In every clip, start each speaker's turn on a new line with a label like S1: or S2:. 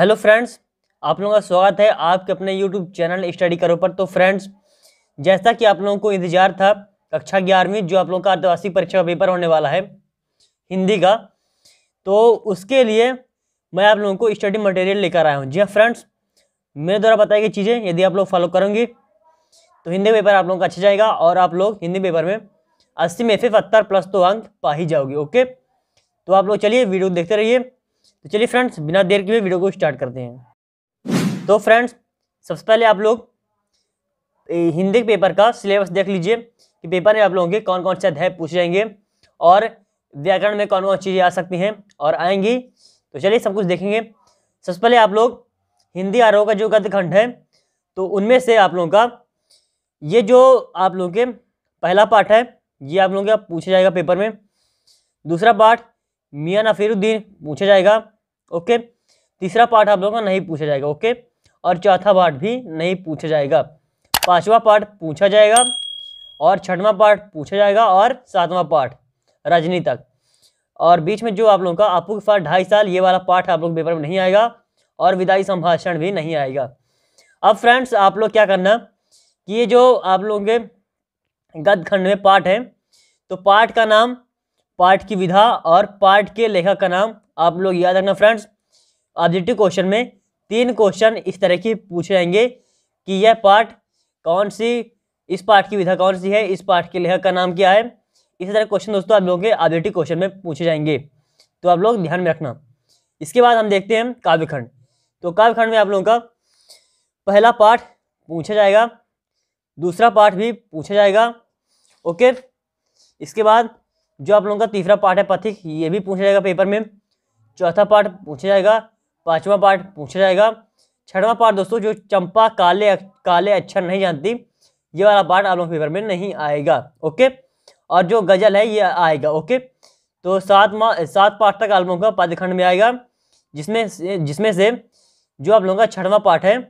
S1: hello friends आप लोगों का स्वागत है आपके अपने यूट्यूब चैनल स्टडी करो पर तो फ्रेंड्स जैसा कि आप लोगों को इंतजार था कक्षा ग्यारहवीं जो आप लोगों का आदिवासी परीक्षा का पेपर होने वाला है हिंदी का तो उसके लिए मैं आप लोगों को स्टडी मटेरियल लेकर आया हूँ जी हाँ फ्रेंड्स मेरे द्वारा बताई गई चीज़ें यदि आप लोग फॉलो करूँगी तो हिंदी पेपर आप लोगों का अच्छा जाएगा और आप लोग हिंदी पेपर में अस्सी में से सत्तर प्लस तो अंक पा ही जाओगे ओके तो आप लोग चलिए वीडियो देखते रहिए तो चलिए फ्रेंड्स बिना देर के वीडियो को स्टार्ट करते हैं तो फ्रेंड्स सबसे पहले आप लोग हिंदी पेपर का सिलेबस देख लीजिए कि पेपर में आप लोगों के कौन कौन से अध्याय पूछे जाएंगे और व्याकरण में कौन कौन चीज़ें आ सकती हैं और आएंगी तो चलिए सब कुछ देखेंगे सबसे पहले आप लोग हिंदी आरोह का जो गद्य खंड है तो उनमें से आप लोगों का ये जो आप लोगों के पहला पाठ है ये आप लोगों का पूछा जाएगा पेपर में दूसरा पाठ मियाँ नफीरुद्दीन पूछा जाएगा ओके तीसरा पार्ट आप लोगों का नहीं पूछा जाएगा ओके और चौथा पार्ट भी नहीं पूछा जाएगा पांचवा पार्ट पूछा जाएगा और छठवा पार्ट पूछा जाएगा और सातवा पार्ट रजनी तक और बीच में जो आप लोगों का आपू के पास ढाई साल ये वाला पार्ट आप लोग पेपर में नहीं आएगा और विदाई संभाषण भी नहीं आएगा अब फ्रेंड्स आप लोग क्या करना कि ये जो आप लोगों के खंड में पार्ट है तो पार्ट का नाम पाठ की विधा और पाठ के लेखक का नाम आप लोग याद रखना फ्रेंड्स ऑब्जेक्टिव क्वेश्चन में तीन क्वेश्चन इस तरह के पूछे जाएंगे कि यह पाठ कौन सी इस पाठ की विधा कौन सी है इस पाठ के लेखक का नाम क्या है इसी तरह क्वेश्चन दोस्तों आप लोगों के ऑब्जेक्टिव क्वेश्चन में पूछे जाएंगे तो आप लोग ध्यान में रखना इसके बाद हम देखते हैं काव्यखंड तो काव्यखंड में आप लोगों का पहला पाठ पूछा जाएगा दूसरा पाठ भी पूछा जाएगा ओके इसके बाद जो आप लोगों का तीसरा पार्ट है पथिक ये भी पूछा जाएगा पेपर में चौथा पार्ट पूछा जाएगा पाँचवा पार्ट पूछा जाएगा छठवां पार्ट दोस्तों जो चंपा काले काले अक्षर नहीं जानती ये वाला पार्ट आप लोग पेपर में नहीं आएगा ओके और जो गज़ल है ये आएगा ओके तो सात सात पार्ट तक आप लोगों का पदखंड में आएगा जिसमें जिसमें से जो आप लोगों का छठवां पार्ट है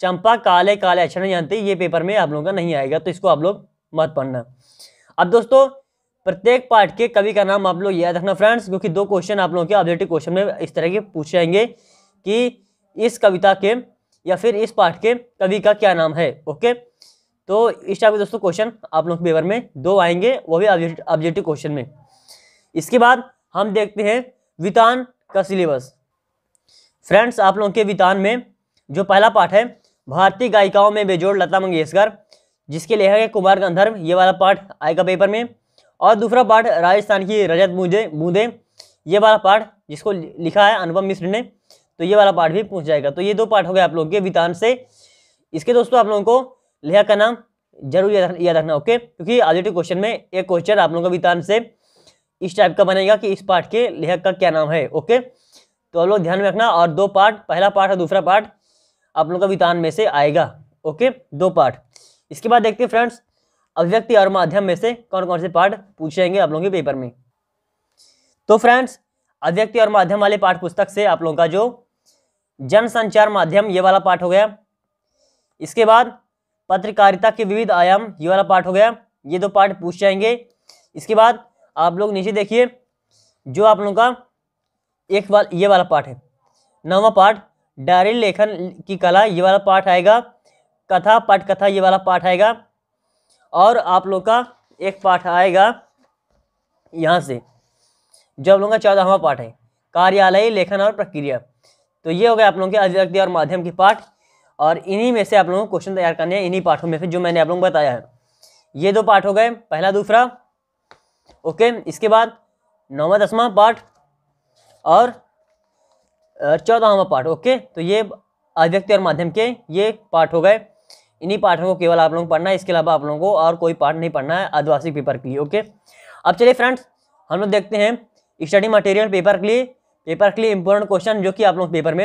S1: चंपा काले काले अक्षर नहीं जानती ये पेपर में आप लोगों का नहीं आएगा तो इसको आप लोग मत पढ़ना अब दोस्तों प्रत्येक पार्ट के कवि का नाम आप लोग याद रखना फ्रेंड्स क्योंकि दो क्वेश्चन आप लोगों के ऑब्जेक्टिव क्वेश्चन में इस तरह के पूछे जाएंगे कि इस कविता के या फिर इस पाठ के कवि का क्या नाम है ओके तो इस टाइप के दोस्तों क्वेश्चन आप लोग के पेपर में दो आएंगे वो भी ऑब्जेक्टिव क्वेश्चन में इसके बाद हम देखते हैं वितान का सिलेबस फ्रेंड्स आप लोगों के वितान में जो पहला पाठ है भारतीय गायिकाओं में बेजोड़ लता मंगेशकर जिसके लेखक है कुमार गंधर्व ये वाला पाठ आएगा पेपर में और दूसरा पार्ट राजस्थान की रजत मुझे बूंदे ये वाला पार्ट जिसको लिखा है अनुपम मिश्र ने तो ये वाला पार्ट भी पूछ जाएगा तो ये दो पार्ट हो गए आप लोगों के वितान से इसके दोस्तों आप लोगों को लेखक का नाम जरूर याद रखना ओके क्योंकि के क्वेश्चन में एक क्वेश्चन आप लोगों का वितान से इस टाइप का बनेगा कि इस पार्ट के लेखक का क्या नाम है ओके तो आप लोग ध्यान में रखना और दो पार्ट पहला पार्ट और दूसरा पार्ट आप लोगों का वितान में से आएगा ओके दो पार्ट इसके बाद देखते हैं फ्रेंड्स अभिव्यक्ति और माध्यम में से कौन कौन से पाठ पूछेंगे आप लोगों के पेपर में तो फ्रेंड्स अभिव्यक्ति और माध्यम वाले पाठ पुस्तक से आप लोगों का जो जनसंचार माध्यम ये वाला पाठ हो गया इसके बाद पत्रकारिता के विविध आयाम ये वाला पाठ हो गया ये दो पाठ पूछ जाएंगे इसके बाद आप लोग नीचे देखिए जो आप लोगों का एक बार ये वाला पाठ है नवा पाठ डायरी लेखन की कला ये वाला पाठ आएगा कथा कथा ये वाला पाठ आएगा और आप लोग का एक पाठ आएगा यहाँ से जो आप लोगों का चौदहवा पाठ है कार्यालय लेखन और प्रक्रिया तो ये हो गया आप लोगों के अभिव्यक्ति और माध्यम की पाठ और इन्हीं में से आप लोगों को क्वेश्चन तैयार करने हैं इन्हीं पाठों में से जो मैंने आप लोगों को बताया है ये दो पाठ हो गए पहला दूसरा ओके इसके बाद नौवा दसवा पाठ और चौदहवा पाठ ओके तो ये अभिव्यक्ति और माध्यम के ये पाठ हो गए इन्हीं पाठों को केवल आप लोगों को पढ़ना है इसके अलावा आप लोगों को और कोई पाठ नहीं पढ़ना है आदिवासी पेपर के लिए ओके अब चलिए फ्रेंड्स हम लोग देखते हैं स्टडी मटेरियल पेपर के लिए पेपर के लिए इंपॉर्टेंट क्वेश्चन जो कि आप लोग पेपर में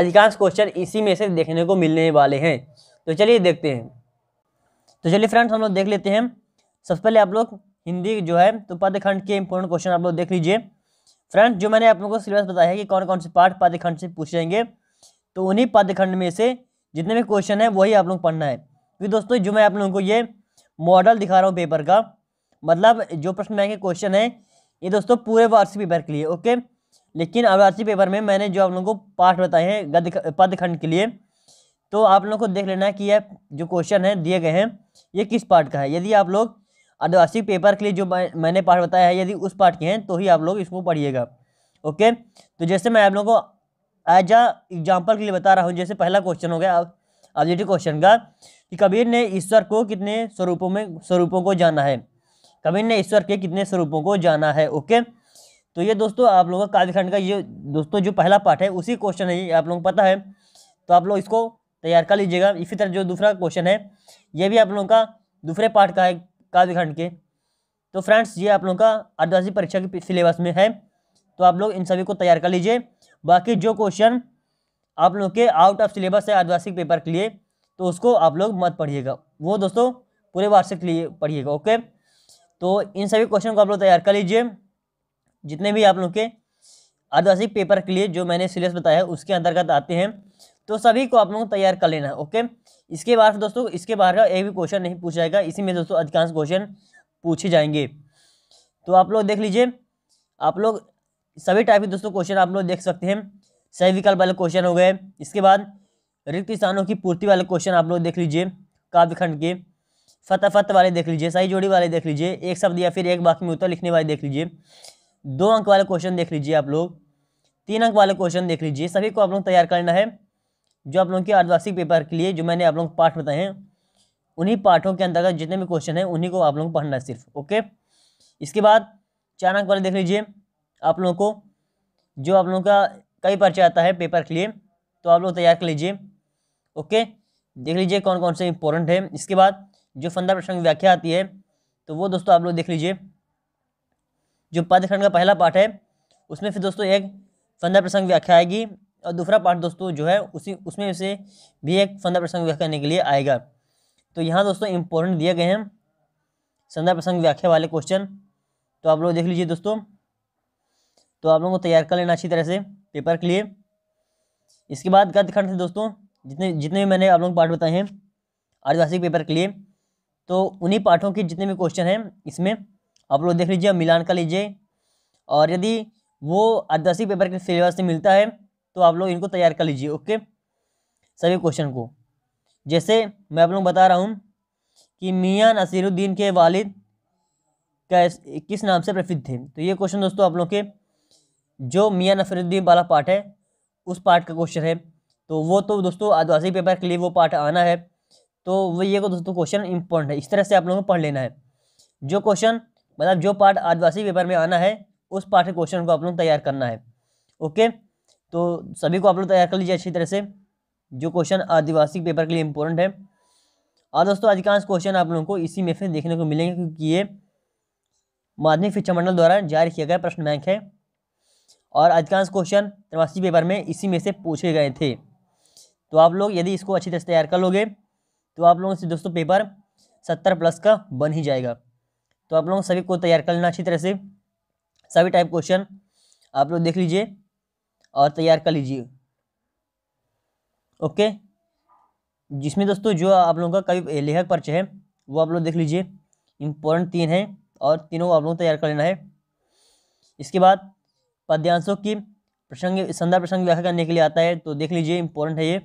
S1: अधिकांश क्वेश्चन इसी में से देखने को मिलने वाले हैं तो चलिए देखते हैं तो चलिए फ्रेंड्स हम लोग देख लेते हैं सबसे पहले आप लोग हिंदी जो है तो पदखंड के इंपॉर्टेंट क्वेश्चन आप लोग देख लीजिए फ्रेंड्स जो मैंने आप लोगों को सिलेबस बताया है कि कौन कौन से पार्ट पदखंड से पूछेंगे तो उन्हीं पदखंड में से जितने भी क्वेश्चन है वही आप लोग पढ़ना है क्योंकि दोस्तों जो मैं आप लोगों को ये मॉडल दिखा रहा हूँ पेपर का मतलब जो प्रश्न बैंक के क्वेश्चन है ये दोस्तों पूरे वार्षिक पेपर के लिए ओके लेकिन वार्षिक पेपर में मैंने जो आप लोगों को पाठ बताए हैं गद पद खंड के लिए तो आप लोगों को देख लेना है कि यह जो क्वेश्चन है दिए गए हैं ये किस पार्ट का है यदि आप लोग अर्धवार्षिक पेपर के लिए जो मैंने पाठ बताया है यदि उस पार्ट के हैं तो ही आप लोग इसको पढ़िएगा ओके तो जैसे मैं आप लोगों को एज अ एग्जाम्पल के लिए बता रहा हूँ जैसे पहला क्वेश्चन हो गया ऑब्जेक्टिव क्वेश्चन का कि कबीर ने ईश्वर को कितने स्वरूपों में स्वरूपों को जाना है कबीर ने ईश्वर के कितने स्वरूपों को जाना है ओके तो ये दोस्तों आप लोगों का काव्यखंड का ये दोस्तों जो पहला पार्ट है उसी क्वेश्चन है ये आप लोगों को पता है तो आप लोग इसको तैयार कर लीजिएगा इसी तरह जो दूसरा क्वेश्चन है ये भी आप लोगों का दूसरे पार्ट का है काव्यखंड के तो फ्रेंड्स ये आप लोगों का आदिवासी परीक्षा के सिलेबस में है तो आप लोग इन सभी को तैयार कर लीजिए बाकी जो क्वेश्चन आप लोग के आउट ऑफ सिलेबस है आदिवासिक पेपर के लिए तो उसको आप लोग मत पढ़िएगा वो दोस्तों पूरे वार्षिक के लिए पढ़िएगा ओके तो इन सभी क्वेश्चन को आप लोग तैयार कर लीजिए जितने भी आप लोग के आदिवासी पेपर के लिए जो मैंने सिलेबस बताया है उसके अंतर्गत आते हैं तो सभी को आप लोग तैयार कर लेना है ओके इसके बाद दोस्तों इसके बाहर का एक भी क्वेश्चन नहीं पूछा जाएगा इसी में दोस्तों अधिकांश क्वेश्चन पूछे जाएंगे तो आप लोग देख लीजिए आप लोग सभी टाइप के दोस्तों क्वेश्चन आप लोग देख सकते हैं सही विकल्प वाले क्वेश्चन हो गए इसके बाद रिक्त स्थानों की पूर्ति वाले क्वेश्चन आप लोग देख लीजिए काव्यखंड के फताफत वाले देख लीजिए सही जोड़ी वाले देख लीजिए एक शब्द या फिर एक वाक्य में उत्तर लिखने वाले देख लीजिए दो अंक वाले क्वेश्चन देख लीजिए आप लोग तीन अंक वाले क्वेश्चन देख लीजिए सभी को आप लोग तैयार करना है जो आप लोगों के अर्धवार्षिक पेपर के लिए जो मैंने आप लोगों को पाठ बताए हैं उन्हीं पाठों के अंतर्गत जितने भी क्वेश्चन हैं उन्हीं को आप लोग को पढ़ना है सिर्फ ओके इसके बाद चार अंक वाले देख लीजिए आप लोगों को जो आप लोगों का कई पर्चा आता है पेपर के लिए तो आप लोग तैयार कर लीजिए ओके देख लीजिए कौन कौन से इंपॉर्टेंट है इसके बाद जो फंदा प्रश्न की व्याख्या आती है तो वो दोस्तों आप लोग देख लीजिए जो पाठ्यखंड का पहला पाठ है उसमें फिर दोस्तों एक फंदा प्रसंग व्याख्या आएगी और दूसरा पाठ दोस्तों जो है उसी उसमें से भी एक फंदा प्रसंग व्याख्या करने के लिए आएगा तो यहाँ दोस्तों इम्पोर्टेंट दिए गए हैं संदा प्रसंग व्याख्या वाले क्वेश्चन तो आप लोग देख लीजिए दोस्तों तो आप लोगों को तैयार कर लेना अच्छी तरह से पेपर के लिए इसके बाद गद्य खंड से दोस्तों जितने जितने भी मैंने आप लोगों को पाठ बताए हैं आदिवासी पेपर के लिए तो उन्हीं पाठों के जितने भी क्वेश्चन हैं इसमें आप लोग देख लीजिए मिलान कर लीजिए और यदि वो आदिवासी पेपर के सिलेबस से मिलता है तो आप लोग इनको तैयार कर लीजिए ओके सभी क्वेश्चन को जैसे मैं आप लोग बता रहा हूँ कि मियाँ नसीरुद्दीन के वालिद किस नाम से प्रसिद्ध थे तो ये क्वेश्चन दोस्तों आप लोग के जो मियाँ नफरुद्दीन वाला पार्ट है उस पार्ट का क्वेश्चन है तो वो तो दोस्तों आदिवासी पेपर के लिए वो पार्ट आना है तो वो ये को दोस्तों क्वेश्चन इंपॉर्टेंट है इस तरह से आप लोगों को पढ़ लेना है जो क्वेश्चन मतलब जो पार्ट आदिवासी पेपर में आना है उस पार्ट के क्वेश्चन को आप लोग तैयार करना है ओके तो सभी को आप लोग तैयार कर लीजिए अच्छी तरह से जो क्वेश्चन आदिवासी पेपर के लिए इंपॉर्टेंट है और दोस्तों अधिकांश क्वेश्चन आप लोगों को इसी में से देखने को मिलेंगे क्योंकि ये माध्यमिक शिक्षा मंडल द्वारा जारी किया गया प्रश्न बैंक है और अधिकांश क्वेश्चन त्रिवासी पेपर में इसी में से पूछे गए थे तो आप लोग यदि इसको अच्छी तरह से तैयार कर लोगे तो आप लोगों से दोस्तों पेपर सत्तर प्लस का बन ही जाएगा तो आप लोगों सभी को तैयार कर लेना अच्छी तरह से सभी टाइप क्वेश्चन आप लोग देख लीजिए और तैयार कर लीजिए ओके जिसमें दोस्तों जो आप लोगों का कभी लेखक परिचय है वो आप लोग देख लीजिए इम्पोर्टेंट तीन है और तीनों को आप लोगों को तैयार कर लेना है इसके बाद पद्यांशों की प्रसंग संदर्भ प्रसंग व्याख्या करने के लिए आता है तो देख लीजिए इंपॉर्टेंट है ये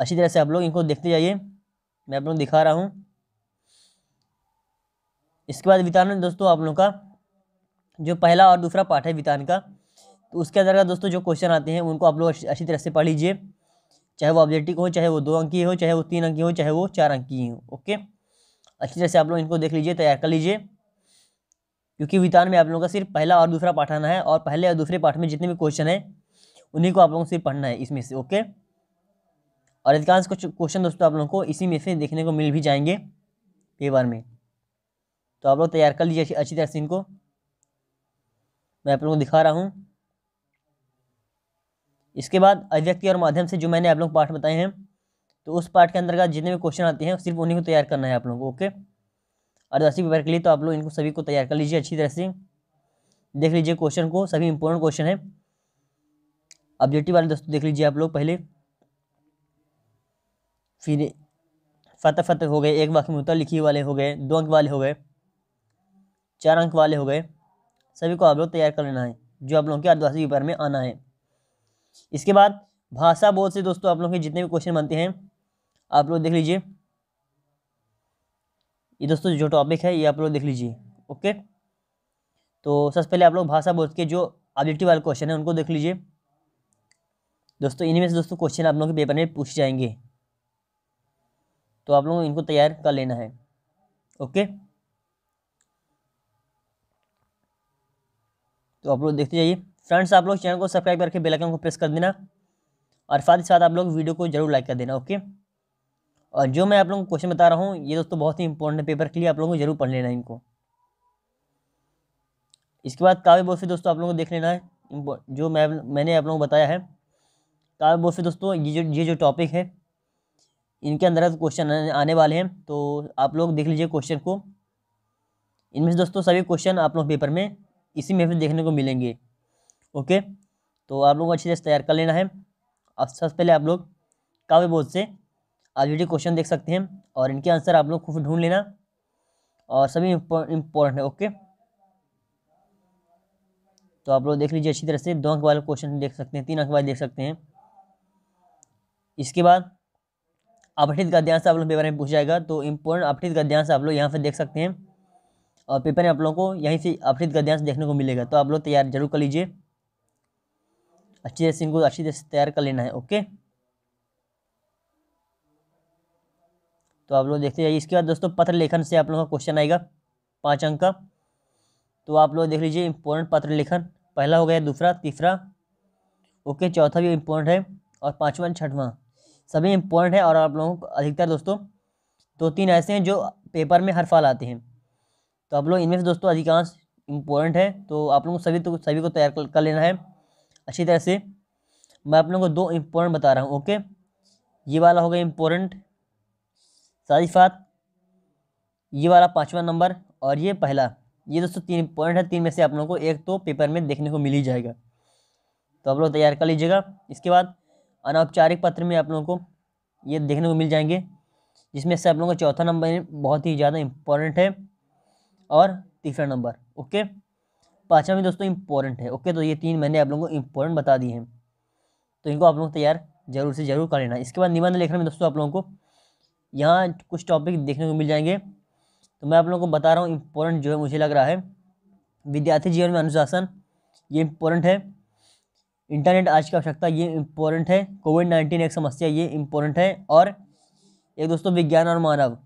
S1: अच्छी तरह से आप लोग इनको देखते जाइए मैं आप लोग दिखा रहा हूँ इसके बाद वितान दोस्तों आप लोगों का जो पहला और दूसरा पाठ है वितान का तो उसके अंदर का दोस्तों जो क्वेश्चन आते हैं उनको आप लोग अच्छी तरह से पढ़ लीजिए चाहे वो ऑब्जेक्टिव हो चाहे वो दो अंकी हो चाहे वो तीन अंकी हो चाहे वो चार अंकी हो ओके अच्छी तरह से आप लोग इनको देख लीजिए तैयार कर लीजिए क्योंकि वितान में आप लोगों का सिर्फ पहला और दूसरा पाठ आना है और पहले और दूसरे पाठ में जितने भी क्वेश्चन हैं उन्हीं को आप लोगों को सिर्फ पढ़ना है इसमें से ओके और अधिकांश कुछ क्वेश्चन दोस्तों आप लोगों को इसी में से देखने को मिल भी जाएंगे पेपर में तो आप लोग तैयार कर लीजिए अच्छी तरह से इनको मैं आप लोगों को दिखा रहा हूँ इसके बाद अभिव्यक्ति और माध्यम से जो मैंने आप लोग पाठ बताए हैं तो उस पाठ के अंतर्गत जितने भी क्वेश्चन आते हैं सिर्फ उन्हीं को तैयार करना है आप लोगों को ओके और दसवीं पेपर के लिए तो आप लोग इनको सभी को तैयार कर लीजिए अच्छी तरह से देख लीजिए क्वेश्चन को सभी इंपॉर्टेंट क्वेश्चन है ऑब्जेक्टिव वाले दोस्तों देख लीजिए आप लोग पहले फिर फतह फतह हो गए एक वाक्य में उत्तर लिखी वाले हो गए दो अंक वाले हो गए चार अंक वाले हो गए सभी को आप लोग तैयार कर लेना है जो आप लोगों के आदिवासी पेपर में आना है इसके बाद भाषा बोध से दोस्तों आप लोगों के जितने भी क्वेश्चन बनते हैं आप लोग देख लीजिए ये दोस्तों जो टॉपिक है ये आप लोग देख लीजिए ओके तो सबसे पहले आप लोग भाषा बोध के जो ऑब्जेक्टिव वाले क्वेश्चन है उनको देख लीजिए दोस्तों इनमें से दोस्तों क्वेश्चन आप लोगों के पेपर में पूछ जाएंगे तो आप लोगों इनको तैयार कर लेना है ओके तो आप लोग देखते जाइए फ्रेंड्स आप लोग चैनल को सब्सक्राइब करके बेल आइकन को प्रेस कर देना और साथ ही साथ आप लोग वीडियो को जरूर लाइक कर देना ओके और जो मैं आप लोगों को क्वेश्चन बता रहा हूँ ये दोस्तों बहुत ही इंपॉर्टेंट पेपर के लिए आप लोगों को जरूर पढ़ लेना है इनको इसके बाद काव्य बोर्फी दोस्तों आप लोगों को देख लेना है जो मैं मैंने आप लोगों को बताया है काव्य बोर्फी दोस्तों ये जो ये जो टॉपिक है इनके अंदर क्वेश्चन आने वाले हैं तो आप लोग देख लीजिए क्वेश्चन को इनमें से दोस्तों सभी क्वेश्चन आप लोग पेपर में इसी में फिर देखने को मिलेंगे ओके तो आप लोगों को अच्छे से तैयार कर लेना है अब सबसे पहले आप लोग काव्य बोध से ऑलरेडी क्वेश्चन देख सकते हैं और इनके आंसर आप लोग खुद ढूंढ लेना और सभी इम्पोर्टेंट है ओके तो आप लोग देख लीजिए अच्छी तरह से दो अंक वाले क्वेश्चन देख सकते हैं तीन अंक वाले देख सकते हैं इसके बाद अपठित गद्यांश आप लोग पेपर में पूछ जाएगा तो इम्पोर्टेंट अपठित गद्यांश आप लोग यहाँ से देख सकते हैं और पेपर में आप लोगों को यहीं से अपठित गद्यांश देखने को मिलेगा तो आप लोग तैयार जरूर कर लीजिए अच्छी तरह से इनको अच्छी तरह से तैयार कर लेना है ओके तो आप लोग देखते जाइए इसके बाद दोस्तों पत्र लेखन से आप लोगों का क्वेश्चन आएगा पाँच अंक का तो आप लोग देख लीजिए इम्पोर्टेंट पत्र लेखन पहला हो गया दूसरा तीसरा ओके चौथा भी इम्पोर्टेंट है और पाँचवा छठवां सभी इम्पोर्टेंट है और आप लोगों को अधिकतर दोस्तों दो तीन ऐसे हैं जो पेपर में हर साल आते हैं तो आप लोग इनमें से दोस्तों अधिकांश इम्पोर्टेंट है तो आप लोगों को सभी तो सभी को तैयार कर लेना है अच्छी तरह से मैं आप लोगों को दो इम्पोर्टेंट बता रहा हूँ ओके ये वाला हो गया इम्पोर्टेंट साथ ही साथ ये वाला पाँचवा नंबर और ये पहला ये दोस्तों तीन पॉइंट है तीन में से आप लोगों को एक तो पेपर में देखने को मिल ही जाएगा तो आप लोग तैयार कर लीजिएगा इसके बाद अनौपचारिक पत्र में आप लोगों को ये देखने को मिल जाएंगे जिसमें से आप लोगों का चौथा नंबर बहुत ही ज़्यादा इम्पोर्टेंट है और तीसरा नंबर ओके पाँचवा भी दोस्तों इम्पोर्टेंट है ओके तो ये तीन मैंने आप लोगों को इम्पोर्टेंट बता दिए हैं तो इनको आप लोग तैयार जरूर से जरूर कर लेना इसके बाद निबंध लेखन में दोस्तों आप लोगों को यहाँ कुछ टॉपिक देखने को मिल जाएंगे तो मैं आप लोगों को बता रहा हूँ इम्पोर्टेंट जो है मुझे लग रहा है विद्यार्थी जीवन में अनुशासन ये इम्पोर्टेंट है इंटरनेट आज की आवश्यकता ये इम्पोर्टेंट है कोविड नाइन्टीन एक समस्या ये इम्पोर्टेंट है और एक दोस्तों विज्ञान और मानव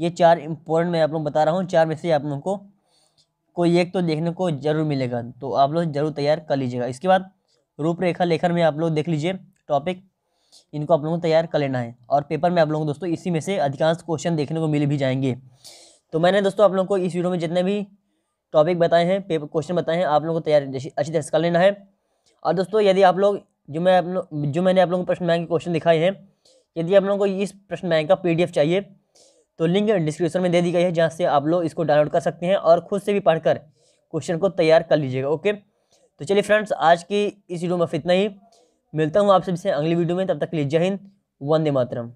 S1: ये चार इम्पोर्टेंट मैं आप लोग बता रहा हूँ चार में से आप लोगों को कोई एक तो देखने को जरूर मिलेगा तो आप लोग जरूर तैयार कर लीजिएगा इसके बाद रूपरेखा लेखन में आप लोग देख लीजिए टॉपिक इनको आप लोगों को तैयार कर लेना है और पेपर में आप लोगों को दोस्तों इसी में से अधिकांश क्वेश्चन देखने को मिल भी जाएंगे तो मैंने दोस्तों आप लोगों को इस वीडियो में जितने भी टॉपिक बताए हैं पेपर क्वेश्चन बताए हैं आप लोगों को तैयार अच्छी तरह से कर लेना है और दोस्तों यदि आप लोग जो मैं आप लोग जो मैंने आप लोगों को प्रश्न बैंक के क्वेश्चन दिखाए हैं यदि आप लोगों को इस प्रश्न बैंक का पी चाहिए तो लिंक डिस्क्रिप्शन में दे दी गई है जहाँ से आप लोग इसको डाउनलोड कर सकते हैं और खुद से भी पढ़कर क्वेश्चन को तैयार कर लीजिएगा ओके तो चलिए फ्रेंड्स आज की इस वीडियो में इतना ही मिलता हूँ आप सबसे अगली वीडियो में तब तक के लिए जय हिंद वंदे मातरम